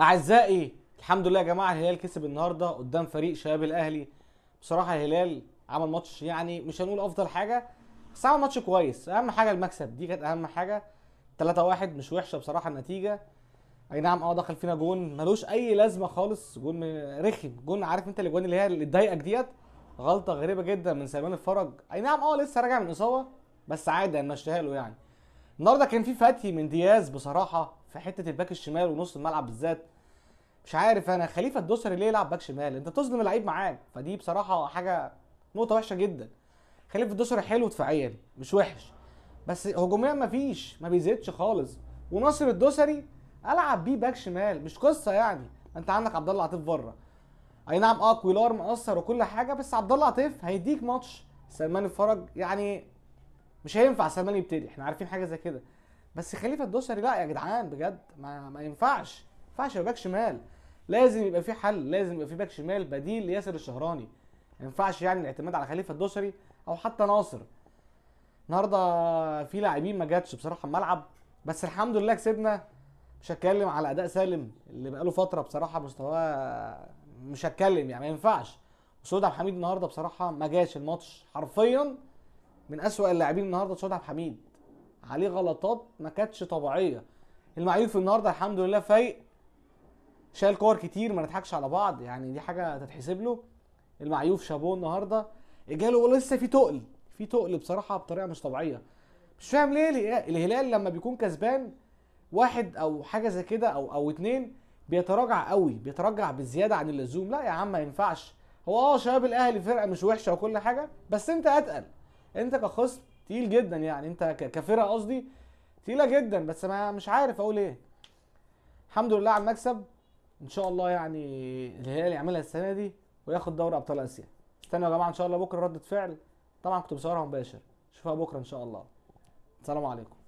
اعزائي الحمد لله يا جماعه الهلال كسب النهارده قدام فريق شباب الاهلي بصراحه الهلال عمل ماتش يعني مش هنقول افضل حاجه بس عمل ماتش كويس اهم حاجه المكسب دي كانت اهم حاجه 3 1 مش وحشه بصراحه النتيجه اي نعم اه دخل فينا جون ملوش اي لازمه خالص جون رخم جون عارف انت الاجوان اللي هي اللي تضايقك ديت غلطه غريبه جدا من سليمان الفرج اي نعم اه لسه راجع من اصابه بس عادي انا له يعني النهارده كان في فتي من دياز بصراحه في حته الباك الشمال ونص الملعب بالذات مش عارف انا خليفه الدوسري ليه يلعب باك شمال انت تظلم اللعيب معاك فدي بصراحه حاجه نقطه وحشه جدا خليفه الدوسري حلو دفاعيا مش وحش بس هجوميا مفيش ما بيزيدش خالص وناصر الدوسري العب بيه باك شمال مش قصه يعني انت عندك عبد الله عاطف بره اي نعم اه كويلار مقصر وكل حاجه بس عبد الله عاطف هيديك ماتش سلمان الفرج يعني مش هينفع سلمان يبتدي احنا عارفين حاجه زي كده بس خليفه الدوسري لا يا جدعان بجد ما, ما ينفعش ما ينفعش يبقى باك شمال لازم يبقى في حل لازم يبقى في باك شمال بديل لياسر الشهراني ما ينفعش يعني الاعتماد على خليفه الدوسري او حتى ناصر النهارده في لاعبين ما جاتش بصراحه الملعب بس الحمد لله كسبنا مش هتكلم على اداء سالم اللي بقاله فتره بصراحه مستواه مش هتكلم يعني ما ينفعش وسود عبد الحميد النهارده بصراحه ما جاش الماتش حرفيا من اسوأ اللاعبين النهارده تشاد عبد الحميد عليه غلطات ما كانتش طبيعيه المعيوف النهارده الحمد لله فايق شال كور كتير ما نضحكش على بعض يعني دي حاجه تتحسب له المعيوف شابوه النهارده جاله لسه في تقل في تقل بصراحه بطريقه مش طبيعيه مش فاهم ليه الهلال لما بيكون كسبان واحد او حاجه زي كده او او اتنين بيتراجع قوي بيتراجع بزياده عن اللزوم لا يا عم ما ينفعش هو اه شباب الاهلي فرقه مش وحشه وكل حاجه بس انت اتقل انت كخصم تقيل جدا يعني انت كفرقه قصدي تقيله جدا بس ما مش عارف اقول ايه الحمد لله على المكسب ان شاء الله يعني الهلال يعملها السنه دي وياخد دوري ابطال اسيا استنوا يا جماعه ان شاء الله بكره رده فعل طبعا كنت بصورها مباشر اشوفها بكره ان شاء الله السلام عليكم